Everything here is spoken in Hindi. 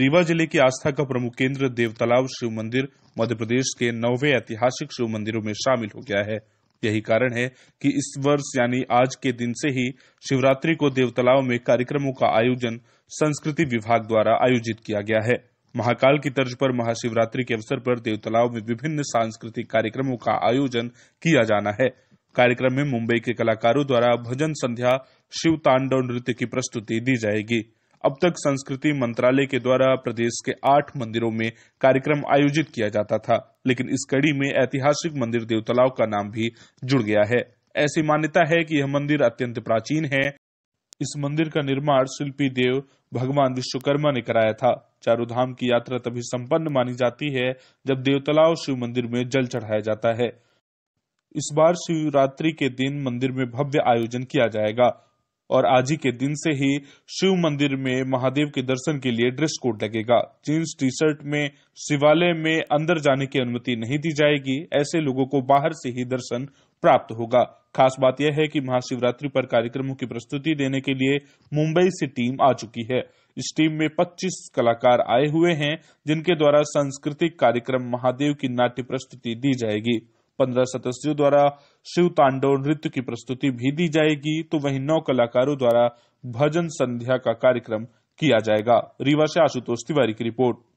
रीवा जिले की आस्था का प्रमुख केंद्र देवतालाव शिव मंदिर मध्य प्रदेश के नौवे ऐतिहासिक शिव मंदिरों में शामिल हो गया है यही कारण है कि इस वर्ष यानी आज के दिन से ही शिवरात्रि को देवतालाव में कार्यक्रमों का आयोजन संस्कृति विभाग द्वारा आयोजित किया गया है महाकाल की तर्ज पर महाशिवरात्रि के अवसर पर देवतालाव में विभिन्न सांस्कृतिक कार्यक्रमों का आयोजन किया जाना है कार्यक्रम में मुंबई के कलाकारों द्वारा भजन संध्या शिव तांडव नृत्य की प्रस्तुति दी जाएगी अब तक संस्कृति मंत्रालय के द्वारा प्रदेश के आठ मंदिरों में कार्यक्रम आयोजित किया जाता था लेकिन इस कड़ी में ऐतिहासिक मंदिर देवतलाव का नाम भी जुड़ गया है ऐसी मान्यता है कि यह मंदिर अत्यंत प्राचीन है इस मंदिर का निर्माण शिल्पी देव भगवान विश्वकर्मा ने कराया था चारों धाम की यात्रा तभी संपन्न मानी जाती है जब देवतलाव शिव मंदिर में जल चढ़ाया जाता है इस बार शिवरात्रि के दिन मंदिर में भव्य आयोजन किया जाएगा और आज ही के दिन से ही शिव मंदिर में महादेव के दर्शन के लिए ड्रेस कोड लगेगा जींस टी शर्ट में शिवालय में अंदर जाने की अनुमति नहीं दी जाएगी ऐसे लोगों को बाहर से ही दर्शन प्राप्त होगा खास बात यह है कि महाशिवरात्रि पर कार्यक्रमों की प्रस्तुति देने के लिए मुंबई से टीम आ चुकी है इस टीम में 25 कलाकार आए हुए हैं जिनके द्वारा सांस्कृतिक कार्यक्रम महादेव की नाट्य प्रस्तुति दी जाएगी पंद्रह सदस्यों द्वारा शिव तांडव नृत्य की प्रस्तुति भी दी जाएगी तो वहीं नौ कलाकारों द्वारा भजन संध्या का कार्यक्रम किया जाएगा रीवा से आशुतोष तिवारी की रिपोर्ट